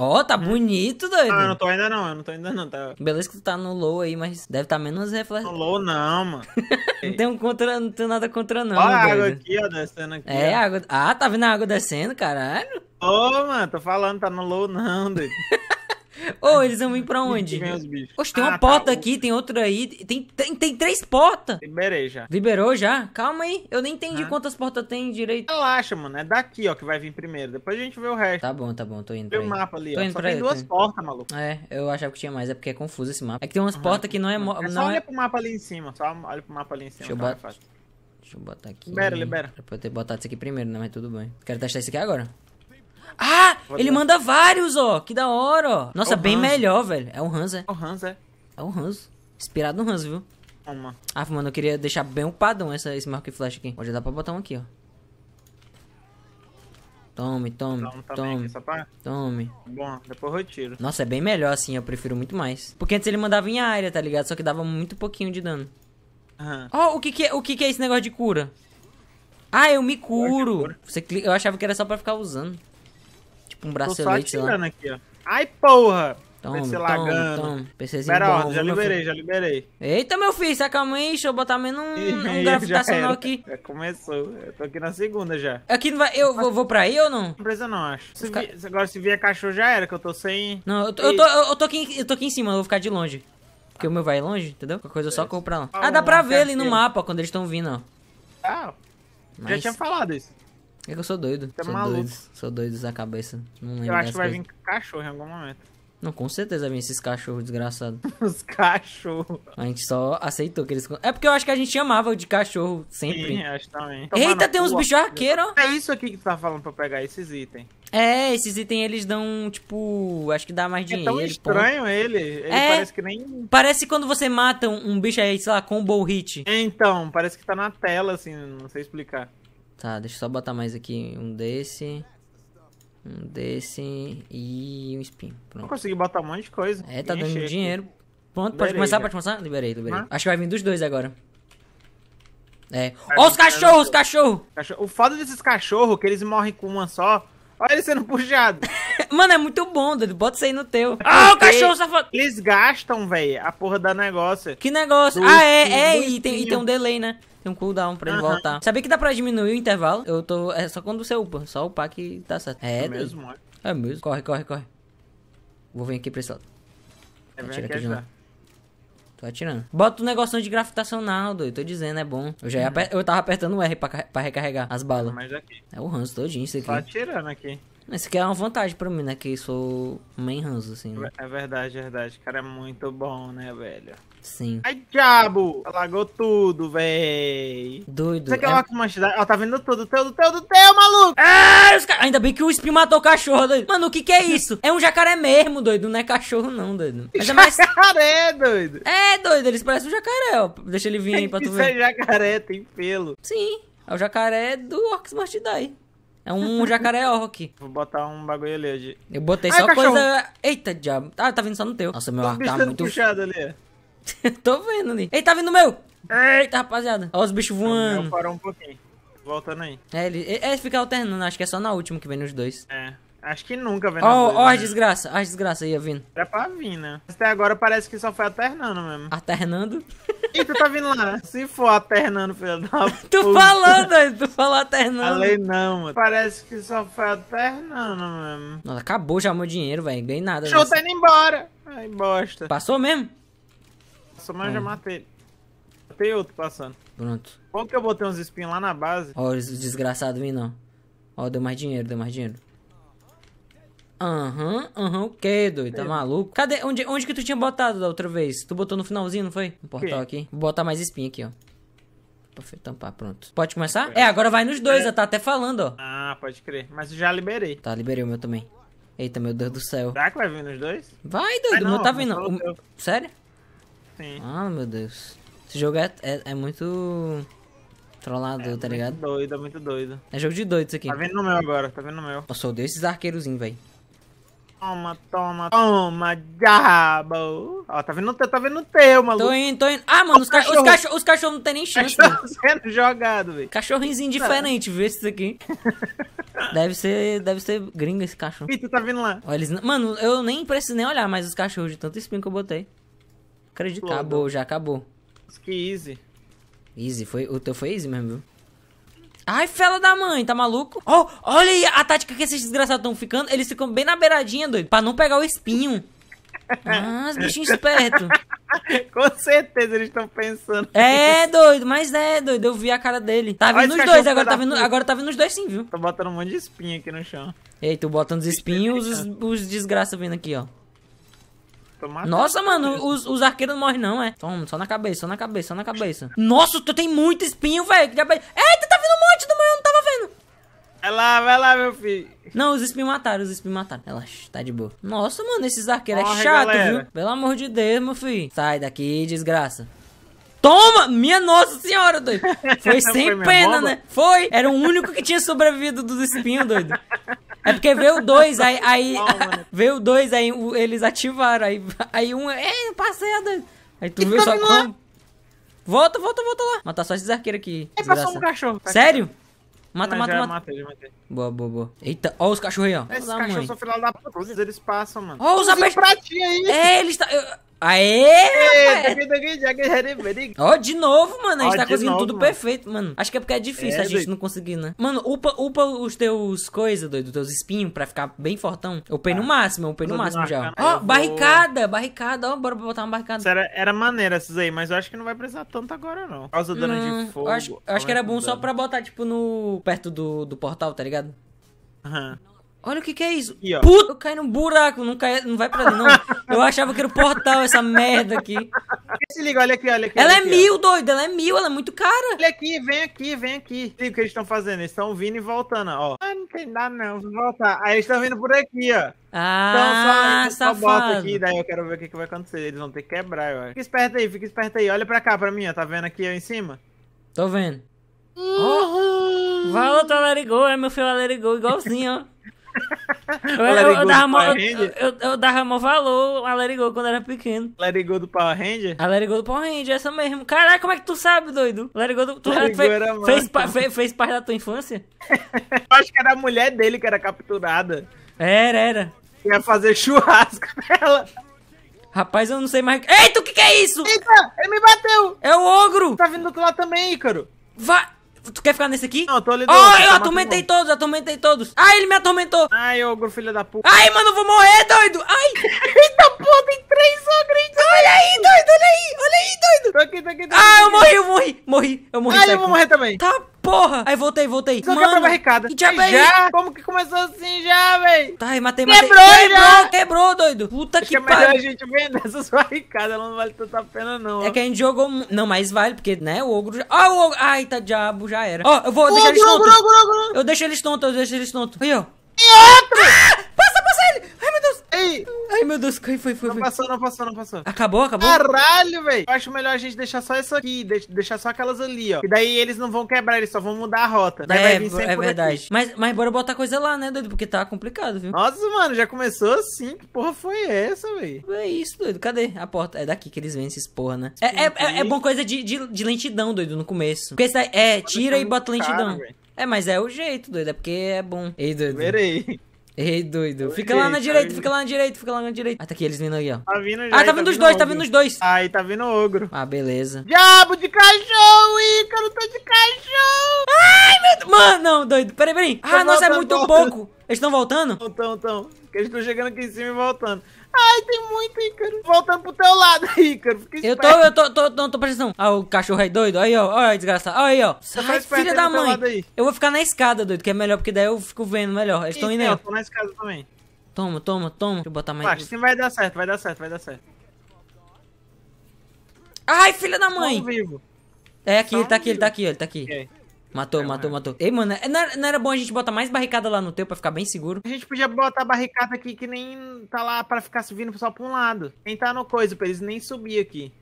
Ó, oh, tá hum. bonito, doido. Ah, eu não tô ainda não, eu não tô ainda não. Tá... Beleza que tu tá no low aí, mas deve tá menos reflexo. No low não, mano. não tem um contra, não tem nada contra não, Olha a água aqui, ó, descendo aqui. É, ó. água... Ah, tá vendo a água descendo, caralho? Ô, oh, mano, tô falando, tá no low não, doido. Ô, oh, eles vão vir pra onde? Oxe, tem uma ah, tá, porta aqui, tem outra aí. Tem, tem, tem três portas. Liberei já. Liberou já? Calma aí. Eu nem entendi ah. quantas portas tem direito. Relaxa, mano. É daqui, ó, que vai vir primeiro. Depois a gente vê o resto. Tá bom, tá bom. Tô indo. Tem o um mapa ali, tô ó. Indo Só pra tem duas tô... portas, maluco. É, eu achava que tinha mais. É porque é confuso esse mapa. É que tem umas uhum. portas que não é. é não só é... olha pro mapa ali em cima. Só olha pro mapa ali em cima. Deixa eu tá botar. Deixa eu botar aqui. Libera, né? libera. Era pra eu ter botado isso aqui primeiro, né? Mas tudo bem. Quero testar isso aqui agora. Ah, Vou ele dar. manda vários, ó. Que da hora, ó. Nossa, é bem Hans. melhor, velho. É o Hans, é. É o Hans, é. É o Hans. Inspirado no Hans, viu? Toma. Ah, mano, eu queria deixar bem upadão essa, esse Mark Flash aqui. Pode dar pra botar um aqui, ó. Tome, tome, tome, tome. Bom, depois eu retiro. Nossa, é bem melhor assim, eu prefiro muito mais. Porque antes ele mandava em área, tá ligado? Só que dava muito pouquinho de dano. Ó, uhum. oh, o, que que é, o que que é esse negócio de cura? Ah, eu me curo. Você clica, eu achava que era só pra ficar usando tipo um bracelete Tô só lá. aqui, ó. Ai, porra! Toma, PC lagando. Toma, PCzinho assim, Pera, bom, ó, já liberei, já liberei. Eita, meu filho, sai calma aí, deixa eu botar menos um, um gravitacional aqui. Já é, começou, eu tô aqui na segunda já. Aqui não vai, eu vou, vou pra aí ou não? Não precisa não, acho. Se ficar... vi, agora se vier cachorro já era, que eu tô sem... Não, eu tô, eu tô, eu tô, aqui, eu tô aqui em cima, eu vou ficar de longe. Porque o meu vai longe, entendeu? Qualquer coisa eu só comprar. pra lá. Tá ah, dá pra ver ali no assim. mapa, quando eles estão vindo, ó. Ah, Mas... já tinha falado isso. É que eu sou doido. Você é sou é maluco. doido. Sou doido da cabeça. Não lembro Eu acho que vai vir cachorro em algum momento. Não, com certeza vai vir esses cachorros desgraçados. Os cachorros. A gente só aceitou que eles. É porque eu acho que a gente chamava de cachorro sempre. Sim, acho também. Eita, tem uns bichos arqueiros. É isso aqui que tu tá falando pra pegar esses itens. É, esses itens eles dão, tipo, acho que dá mais dinheiro. É tão estranho ponto. ele, ele é, parece que nem... Parece quando você mata um, bicho aí, sei lá, combo hit. então, parece que tá na tela, assim, não sei explicar. Tá, deixa eu só botar mais aqui um desse. Um desse e um spin. Pronto. Consegui botar um monte de coisa. É, tá dando dinheiro. Pronto, pode começar, pode começar? Liberei, liberei. Ah. Acho que vai vir dos dois agora. É. é Ó os cachorros, cachorro! cachorro! O foda desses cachorros, que eles morrem com uma só, olha ele sendo puxado. Mano, é muito bom, doido. Bota isso aí no teu. Ah, oh, o cachorro safado. Tá Eles gastam, velho, a porra da negócio. Que negócio? Do ah, é, é. E tem, e tem um delay, né? Tem um cooldown pra ele voltar. Sabia que dá pra diminuir o intervalo? Eu tô. É só quando você upa. Só upar que tá certo. É, é mesmo, é. É mesmo. Corre, corre, corre. Vou vir aqui pra esse lado. É Atira aqui de novo. Tô atirando. Bota o um negocinho de gravitacional, doido. Tô dizendo, é bom. Eu já uhum. eu tava apertando o R pra, pra recarregar as balas. aqui. É o ranço todinho isso aqui. Tô atirando aqui. Isso aqui é uma vantagem pra mim, né? Que sou main ranzo, assim. Né? É verdade, é verdade. O cara é muito bom, né, velho? Sim. Ai, diabo! Alagou tudo, véi. Doido. Você quer é... lá uma Ó, tá vendo tudo, teu, teu, do teu, maluco! Ah, os car... Ainda bem que o Spin matou o cachorro, doido. Mano, o que que é isso? É um jacaré mesmo, doido. Não é cachorro, não, doido. Mas é mais... jacaré, doido. É, doido. Eles parecem um jacaré, ó. Deixa ele vir aí pra tu ver. Isso é jacaré, tem pelo. Sim. É o jacaré do Orcs Must é um jacaré orc. Vou botar um bagulho ali. De... Eu botei Ai, só cachorro. coisa. Eita, diabo. Ah, tá vindo só no teu. Nossa, meu ar tá muito. puxado ali. Tô vendo ali. Eita tá vindo meu! Eita, rapaziada. Olha os bichos voando. Meu parou um pouquinho. Voltando aí. É, ele, é, fica alternando. Acho que é só na última que vem nos dois. É. Acho que nunca vem Ó, oh, oh, a né? desgraça. Ó, a desgraça aí, vindo. Era é pra vir, né? Até agora parece que só foi alternando mesmo. Alternando? Quem tu tá vindo lá? Se for alternando, filho da puta. Tu falando doido, tu falou alternando. Falei não, mano. Parece que só foi alternando mesmo. Nossa, acabou já meu dinheiro, velho. Ganhei nada. Show tá indo embora. Ai, bosta. Passou mesmo? Passou, mas hum. já matei. Matei outro passando. Pronto. Como que eu botei uns espinhos lá na base. Ó, oh, desgraçado vindo, não. Ó, deu mais dinheiro, deu mais dinheiro. Aham, uhum, aham, uhum, o que, doido? Tá maluco? Cadê? Onde, onde que tu tinha botado da outra vez? Tu botou no finalzinho, não foi? No portal aqui. Vou botar mais espinha aqui, ó. Pra tampar, pronto. Pode começar? É, agora vai nos dois, é. tá até falando, ó. Ah, pode crer. Mas eu já liberei. Tá, liberei o meu também. Eita, meu Deus do céu. Será que vai vir nos dois? Vai, doido, não, tá o tá vindo. O... Sério? Sim. Ah, meu Deus. Esse jogo é, é, é muito trollado, é, tá ligado? Muito doido, é muito doido. É jogo de doido isso aqui. Tá vendo no meu agora, tá vendo no meu. Nossa, eu odeio esses arqueirozinhos, velho. Toma, toma, toma, diabo. Ó, tá vendo, tá vendo o teu, maluco. Tô indo, tô indo. Ah, mano, os, tá cachorro. os, cachorro, os cachorros não tem nem chance. Cachorro né? sendo jogado, velho. Cachorrinhos diferente, vê isso aqui. deve ser, deve ser gringo esse cachorro. Ih, tu tá vendo lá? Ó, eles, mano, eu nem preciso nem olhar mais os cachorros de tanto espinho que eu botei. Acredito, acabou, já acabou. Que easy. Easy, foi, o teu foi easy mesmo, viu? Ai, fela da mãe, tá maluco? Ó, oh, olha aí a tática que esses desgraçados estão ficando. Eles ficam bem na beiradinha, doido, pra não pegar o espinho. Ah, os bichinhos espertos. Com certeza eles estão pensando. É, doido, mas é, doido. Eu vi a cara dele. Tá vindo os dois, agora tá vindo, agora tá vindo os dois sim, viu? Tô botando um monte de espinho aqui no chão. Ei, tu botando os espinhos, os, os desgraça vindo aqui, ó. Nossa, mano, os, os, arqueiros não morrem, não, é. Toma, só na cabeça, só na cabeça, só na cabeça. Nossa, tu tem muito espinho, velho. Eita, tá vindo um monte do meu, eu não tava vendo. Vai é lá, vai lá, meu filho. Não, os espinhos mataram, os espinhos mataram. Ela, tá de boa. Nossa, mano, esses arqueiros é Morre, é chato, galera. viu? Pelo amor de Deus, meu filho. Sai daqui, desgraça. Toma! Minha nossa senhora, doido. Foi sem foi pena, né? Foi. Era o único que tinha sobrevivido dos espinhos, doido. É porque veio dois, aí. aí oh, veio dois, aí eles ativaram. Aí, aí um. Ei, passei a dois. Aí tu que viu só como. Lá? Volta, volta, volta lá. mata só esses arqueiros aqui. É, passou um cachorro. Tá Sério? Mata, mata, mata. Boa, boa, boa. Eita, ó os cachorros aí, ó. Esses cachorros são filha da puta, eles passam, mano. Ó os apes... É, eles tá... Eu... Aê! Ó, oh, de novo, mano. A gente oh, tá conseguindo novo, tudo mano. perfeito, mano. Acho que é porque é difícil é, a gente doido. não conseguir, né? Mano, upa, upa os teus coisas, doido, os teus espinhos pra ficar bem fortão. Eu pei ah, no máximo, eu pei no máximo já. Ó, oh, barricada, vou... barricada, ó, bora botar uma barricada. era, era maneira essas aí, mas eu acho que não vai precisar tanto agora, não. Por causa do dano hum, de fogo. Eu acho, eu acho que era bom dano. só pra botar, tipo, no. perto do, do portal, tá ligado? Aham. Uhum. Olha o que que é isso. Aqui, Puta, eu caí num buraco, não, cai, não vai pra ali, não. Eu achava que era o portal, essa merda aqui. Se liga, olha aqui, olha aqui. Ela olha é mil, ó. doido, ela é mil, ela é muito cara. Olha aqui, vem aqui, vem aqui. Liga o que eles estão fazendo, eles estão vindo e voltando, ó. Ah, não tem nada não, voltar. Aí eles estão vindo por aqui, ó. Ah, então, só, safado. só bota aqui, daí eu quero ver o que, que vai acontecer. Eles vão ter que quebrar, eu acho. Fica esperto aí, fica esperto aí. Olha pra cá, pra mim, ó. Tá vendo aqui, ó, em cima? Tô vendo. Uhum. Oh. Volta, let É meu filho, let igualzinho, ó. Eu, eu, dava mó, eu, dava mó valor a Larry Gold Go quando era pequeno. Larry Gold Go do Power Ranger? A Larry It Go do Power Ranger, essa mesmo. Caralho, como é que tu sabe, doido? Larry Gold Go do... Tu Let fez, fez, fez, fez, parte da tua infância? Acho que era a mulher dele que era capturada. Era, era. Ia fazer churrasco nela. Rapaz, eu não sei mais... Eita, o que que é isso? Eita, ele me bateu! É o ogro! Tá vindo do outro lado também, Ícaro. Vai... Tu quer ficar nesse aqui? Não, eu tô ali dentro. Oh, eu tá atormentei todos, atormentei todos. Ai, ele me atormentou. Ai, ogro, filho da puta. Ai, mano, eu vou morrer, doido. Ai. Eita porra, tem três ogros. Olha aí, doido, olha aí, olha aí, doido. Tô aqui, tô aqui, tô aqui. Ah, eu morri, eu morri, morri, eu morri. Ah, eu vou morrer também. Tá porra. Aí voltei, voltei. Isso é Mano, quebrou a barricada. Que é já? Como que começou assim já, véi? Tá, aí matei, matei. Quebrou, quebrou, já. quebrou, doido. Puta Acho que, que é pariu. a gente vender essas barricadas, ela não vale tanta pena, não. É ó. que a gente jogou... Não, mas vale, porque, né, o ogro... Ah, o ogro... Ai, tá diabo, já era. Ó, eu vou o deixar ogro, eles tontos. Ogro, ogro, ogro. Eu deixo eles tontos, eu deixo eles tontos. Aí, ó. E outro! Ah! Passa, passa ele! Ai, meu Deus. Ei. Ai, meu Deus, foi, foi, foi. Não passou, não passou, não passou. Acabou, acabou? Caralho, velho. Eu acho melhor a gente deixar só isso aqui, deixar só aquelas ali, ó. E daí eles não vão quebrar, eles só vão mudar a rota. Daí é, vai vir é verdade. Mas, mas bora botar coisa lá, né, doido? Porque tá complicado, viu? Nossa, mano, já começou assim. Que porra foi essa, velho? É isso, doido. Cadê a porta? É daqui que eles vêm esses porra, né? É, é, é, é bom coisa de, de, de, lentidão, doido, no começo. Porque é, tira e bota lentidão. É, mas é o jeito, doido. É porque é bom. Ei, doido. Verei. Ei, doido. Fica lá na tá direita, fica lá na direita, fica lá na direita. Ah, tá aqui, eles vindo aí, ó. Tá vindo ah, já. Ah, tá vindo os dois, tá vindo os dois. Aí, tá vindo o ogro. Ah, beleza. Diabo de cachorro, Ícaro, tô de cachorro. Ai, meu Deus. Mano, não, doido. Peraí, peraí. Tá ah, nossa, é muito pouco. Eles estão voltando? Estão, estão. eles estão chegando aqui em cima e voltando. Ai, tem muito, Ícaro. Voltando pro teu lado, Ícaro. eu tô, eu tô, tô, não tô prestando. Ah, o cachorro aí doido. Aí, ó. Olha, desgraçado. Aí, ó. Tá filha da mãe. Eu vou ficar na escada, doido, que é melhor, porque daí eu fico vendo melhor. Eles estão indo aí. Eu tô na escada também. Toma, toma, toma. Deixa eu botar mais. Acho que vai dar certo, vai dar certo, vai dar certo. Ai, filha da mãe. vivo. É aqui, ele tá aqui, ele tá aqui, ele tá aqui. Okay. Matou, é, matou, matou. Ei, mano, não era, não era, bom a gente botar mais barricada lá no teu pra ficar bem seguro? A gente podia botar barricada aqui que nem tá lá pra ficar subindo só pra um lado. Nem tá no coisa, pra eles nem subir aqui.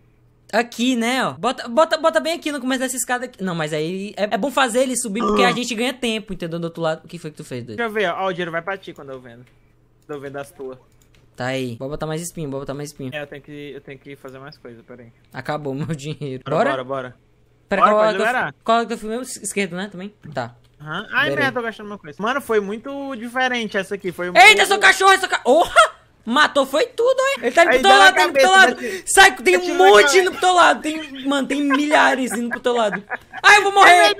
Aqui, né, ó. Bota, bota, bota bem aqui no começo dessa escada aqui. Não, mas aí é, é bom fazer ele subir porque a gente ganha tempo, entendeu? Do outro lado. O que foi que tu fez, doido? Deixa eu ver, ó. o dinheiro vai pra ti quando eu vendo. Quando eu vendo as tuas. Tá aí. Bora botar mais espinho, bora botar mais espinho. É, eu tenho que, eu tenho que fazer mais coisa, peraí. Acabou meu dinheiro. Bora? Bora, bora. bora. Pera, Bora, qual, é do, qual é do filme? É esquerdo, né? Também? Tá. Uhum. Ai, merda, tô gastando uma coisa. Mano, foi muito diferente essa aqui. Foi Eita, muito... seu cachorro, seu cachorro. Orra! Matou, foi tudo, hein? Ele tá indo pro teu lado, tá indo pro teu lado. Daqui. Né? Sai, tem um monte indo pro teu lado. Tem, mano, tem milhares indo pro teu lado. Ai, eu vou morrer.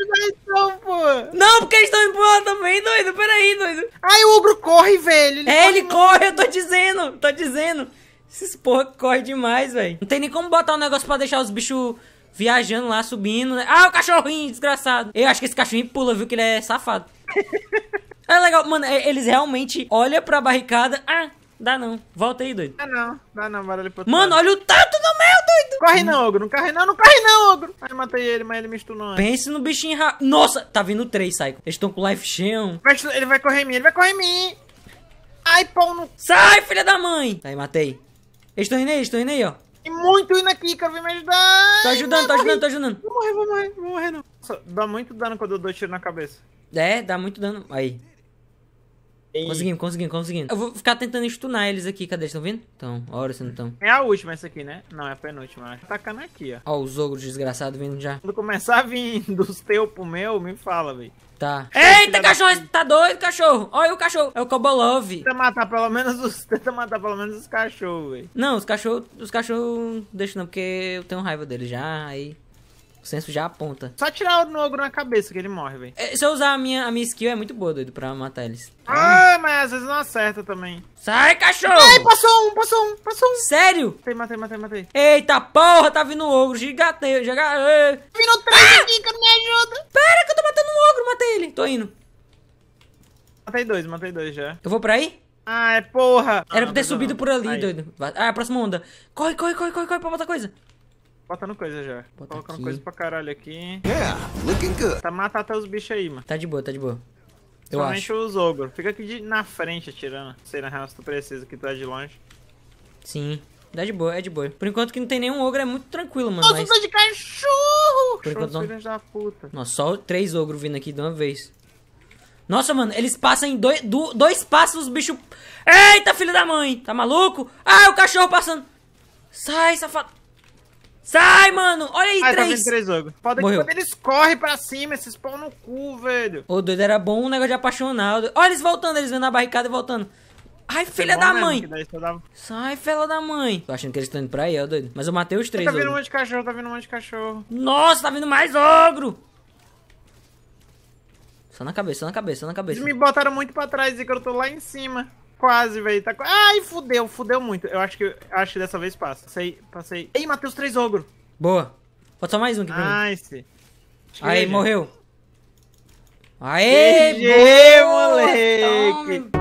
Não, porque eles estão indo pro lado também, doido. Peraí, doido. Ai, o ogro corre, velho. Ele é, corre ele corre, eu tô dizendo, tô dizendo. Esses porra corre demais, velho. Não tem nem como botar um negócio pra deixar os bichos viajando lá, subindo. Né? Ah, o cachorrinho, desgraçado. Eu acho que esse cachorrinho pula, viu? Que ele é safado. é legal, mano. É, eles realmente olham pra barricada. Ah, dá não. Volta aí, doido. Dá não, dá não, bora ali pro outro Mano, olha o tanto no meu, doido. Corre não, ogro. Não corre não, não corre não, ogro. Aí matei ele, mas ele me estunou. Pense no bichinho ra... Nossa, tá vindo três, Saiko. Eles estão com life chão. Ele vai correr em mim, ele vai correr em mim. Ai, pão no... Sai, filha da mãe. Aí, matei. Eles estão indo aí, eles estão indo aí, ó. E muito indo aqui, quero ver me ajudar. Tá ajudando, tá ajudando, tá ajudando. Vou morrer, vou morrer, vou morrer não. Nossa, dá muito dano quando eu dou tiro na cabeça. É, dá muito dano. Aí. E... Conseguimos, conseguimos, conseguimos. Eu vou ficar tentando estunar eles aqui. Cadê? Estão vindo? Então, hora se não estão. É a última essa aqui, né? Não, é a penúltima. Acho. Atacando tá aqui, ó. Ó, os ogros desgraçados vindo já. Quando começar a vir dos teus pro meu, me fala, velho. Tá. Eita, cachorro! Da... Tá doido, cachorro? Olha o cachorro. É o Kobolov. Tenta matar pelo menos os. Tenta matar pelo menos os cachorros, velho. Não, os cachorros. Os cachorros. Deixa não, porque eu tenho raiva deles já. Aí. O senso já aponta. Só tirar o ogro na cabeça que ele morre, velho. É, se eu usar a minha, a minha skill, é muito boa, doido, pra matar eles. Ah, mas às vezes não acerta também. Sai, cachorro! Ai, passou um, passou um, passou um. Sério? Matei, matei, matei, matei. Eita porra, tá vindo o ogro, gigante, gigateio. É. Tá Virou três ah! aqui, que não me ajuda. Pera que eu tô matando um ogro, matei ele. Tô indo. Matei dois, matei dois já. Eu vou pra aí? Ai, ah, é porra. Era pra ter subido não. por ali, aí. doido. Ah, próxima onda. Corre, corre, corre, corre, corre pra matar coisa. Botando coisa já. Bota Colocando aqui. coisa pra caralho aqui. Yeah, looking good. Tá matando até os bichos aí, mano. Tá de boa, tá de boa. Eu Somente acho. os ogros. Fica aqui de, na frente atirando. Sei na real se tu precisa, que tu é de longe. Sim. Dá de boa, é de boa. Por enquanto que não tem nenhum ogro, é muito tranquilo, mano. Nossa, mas... Tá de cachorro! Por enquanto não... da puta. Nossa, só três ogros vindo aqui de uma vez. Nossa, mano, eles passam em dois, dois passos, os bichos... Eita, filho da mãe! Tá maluco? Ah, o cachorro passando! Sai, safado! Sai, mano! Olha aí, Ai, três! Tá três Foda Morreu. que quando eles correm pra cima, esses pau no cu, velho. Ô, doido, era bom um negócio de apaixonado. Olha eles voltando, eles vendo na barricada e voltando. Ai, filha é da né, mãe! Dava... Sai, filha da mãe! Tô achando que eles estão indo pra aí, ó, doido. Mas eu matei os tá três, Tá vindo um monte de cachorro, tá vindo um monte de cachorro. Nossa, tá vindo mais ogro! Só na cabeça, só na cabeça, só na cabeça. Eles me botaram muito pra trás e que eu tô lá em cima. Quase, velho. Tá... Ai, fudeu, fudeu muito. Eu acho que acho que dessa vez passa. Passei, passei. Ei, matei os três Ogro. Boa. Falta só mais um aqui pra nice. mim. Aí, morreu. Aê, GG, moleque! Tome.